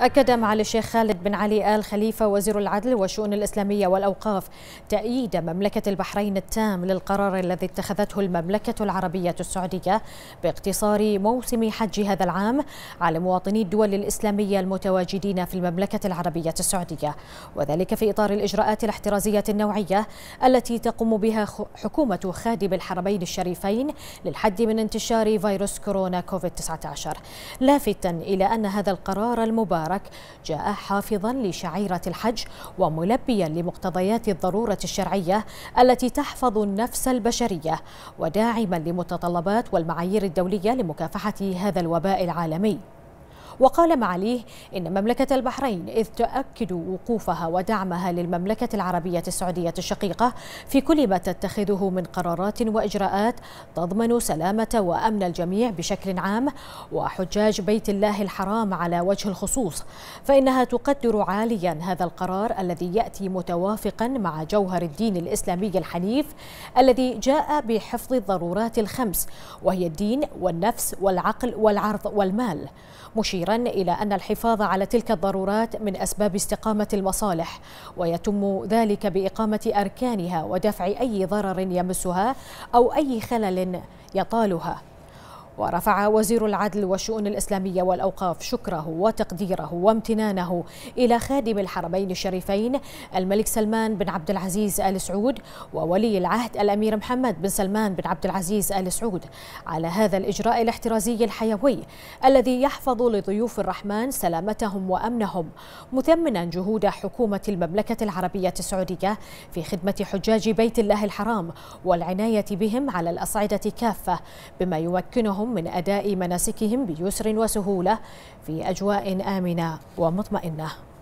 أكد معالي الشيخ خالد بن علي آل خليفة وزير العدل والشؤون الإسلامية والأوقاف تأييد مملكة البحرين التام للقرار الذي اتخذته المملكة العربية السعودية باقتصار موسم حج هذا العام على مواطني الدول الإسلامية المتواجدين في المملكة العربية السعودية وذلك في إطار الإجراءات الاحترازية النوعية التي تقوم بها حكومة خادم الحرمين الشريفين للحد من انتشار فيروس كورونا كوفيد 19 لافتا إلى أن هذا القرار المبارك المبارك جاء حافظا لشعيرة الحج وملبيا لمقتضيات الضرورة الشرعية التي تحفظ النفس البشرية وداعما لمتطلبات والمعايير الدولية لمكافحة هذا الوباء العالمي وقال معاليه إن مملكة البحرين إذ تؤكد وقوفها ودعمها للمملكة العربية السعودية الشقيقة في كل ما تتخذه من قرارات وإجراءات تضمن سلامة وأمن الجميع بشكل عام وحجاج بيت الله الحرام على وجه الخصوص فإنها تقدر عاليا هذا القرار الذي يأتي متوافقا مع جوهر الدين الإسلامي الحنيف الذي جاء بحفظ الضرورات الخمس وهي الدين والنفس والعقل والعرض والمال مشيرا مشيرا إلى أن الحفاظ على تلك الضرورات من أسباب استقامة المصالح ويتم ذلك بإقامة أركانها ودفع أي ضرر يمسها أو أي خلل يطالها ورفع وزير العدل والشؤون الإسلامية والأوقاف شكره وتقديره وامتنانه إلى خادم الحرمين الشريفين الملك سلمان بن عبد العزيز آل سعود وولي العهد الأمير محمد بن سلمان بن عبد العزيز آل سعود على هذا الإجراء الاحترازي الحيوي الذي يحفظ لضيوف الرحمن سلامتهم وأمنهم مثمنا جهود حكومة المملكة العربية السعودية في خدمة حجاج بيت الله الحرام والعناية بهم على الأصعدة كافة بما يمكنهم لهم من أداء مناسكهم بيسر وسهولة في أجواء آمنة ومطمئنة